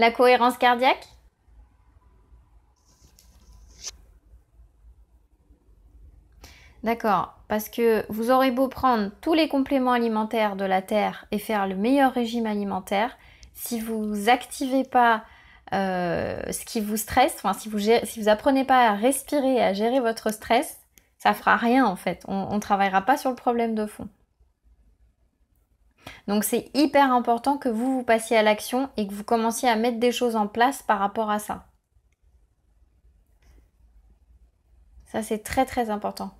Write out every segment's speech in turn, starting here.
La cohérence cardiaque D'accord, parce que vous aurez beau prendre tous les compléments alimentaires de la Terre et faire le meilleur régime alimentaire, si vous activez pas euh, ce qui vous stresse, enfin si vous si vous apprenez pas à respirer et à gérer votre stress, ça fera rien en fait. On, ne travaillera pas sur le problème de fond. Donc c'est hyper important que vous vous passiez à l'action et que vous commenciez à mettre des choses en place par rapport à ça. Ça c'est très très important.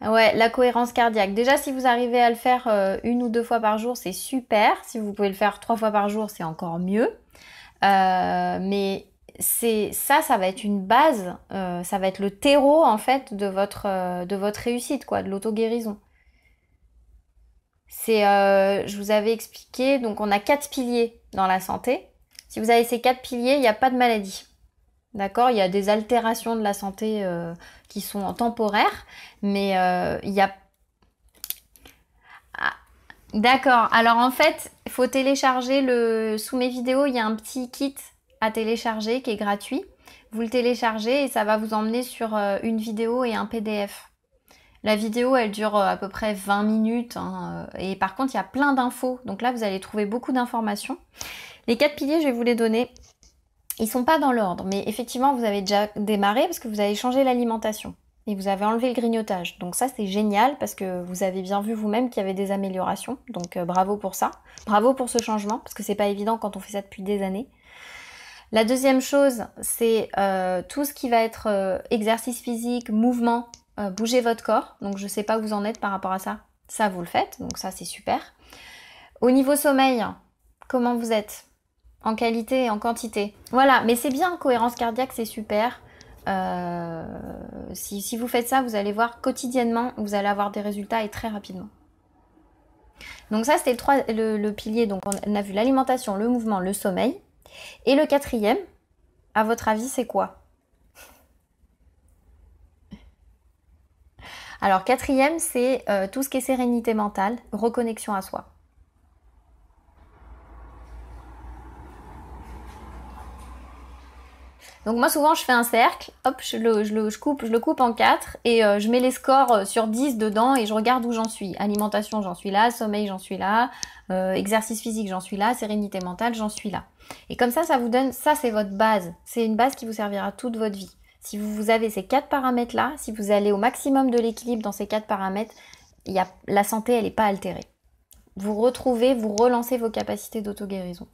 Ouais, la cohérence cardiaque. Déjà, si vous arrivez à le faire euh, une ou deux fois par jour, c'est super. Si vous pouvez le faire trois fois par jour, c'est encore mieux. Euh, mais ça, ça va être une base, euh, ça va être le terreau en fait de votre, de votre réussite, quoi, de l'auto-guérison. C'est, euh, je vous avais expliqué, donc on a quatre piliers dans la santé. Si vous avez ces quatre piliers, il n'y a pas de maladie. D'accord Il y a des altérations de la santé euh, qui sont temporaires, mais euh, il y a... Ah, d'accord. Alors en fait, il faut télécharger le... Sous mes vidéos, il y a un petit kit à télécharger qui est gratuit. Vous le téléchargez et ça va vous emmener sur une vidéo et un PDF. La vidéo, elle dure euh, à peu près 20 minutes. Hein, euh, et par contre, il y a plein d'infos. Donc là, vous allez trouver beaucoup d'informations. Les quatre piliers, je vais vous les donner. Ils sont pas dans l'ordre, mais effectivement, vous avez déjà démarré parce que vous avez changé l'alimentation et vous avez enlevé le grignotage. Donc ça, c'est génial parce que vous avez bien vu vous-même qu'il y avait des améliorations. Donc euh, bravo pour ça. Bravo pour ce changement parce que c'est pas évident quand on fait ça depuis des années. La deuxième chose, c'est tout ce qui va être exercice physique, mouvement bouger euh, bougez votre corps. Donc je ne sais pas où vous en êtes par rapport à ça. Ça, vous le faites, donc ça, c'est super. Au niveau sommeil, comment vous êtes En qualité et en quantité. Voilà, mais c'est bien, cohérence cardiaque, c'est super. Euh, si, vous faites ça, vous allez voir quotidiennement, vous allez avoir des résultats et très rapidement. Donc ça, c'était le, le, pilier. Donc on a vu l'alimentation, le mouvement, le sommeil. Et le quatrième, à votre avis, c'est quoi Alors quatrième, c'est euh, tout ce qui est sérénité mentale, reconnexion à soi. Donc moi souvent je fais un cercle, hop, je le, coupe, je le coupe en quatre et euh, je mets les scores euh, sur 10 dedans et je regarde où j'en suis. Alimentation j'en suis là, sommeil j'en suis là, exercice physique j'en suis là, sérénité mentale j'en suis là. Et comme ça ça vous donne, ça c'est votre base, c'est une base qui vous servira toute votre vie. Si vous avez ces quatre paramètres-là, si vous allez au maximum de l'équilibre dans ces quatre paramètres, la santé, elle n'est pas altérée. Vous retrouvez, vous relancez vos capacités d'auto-guérison.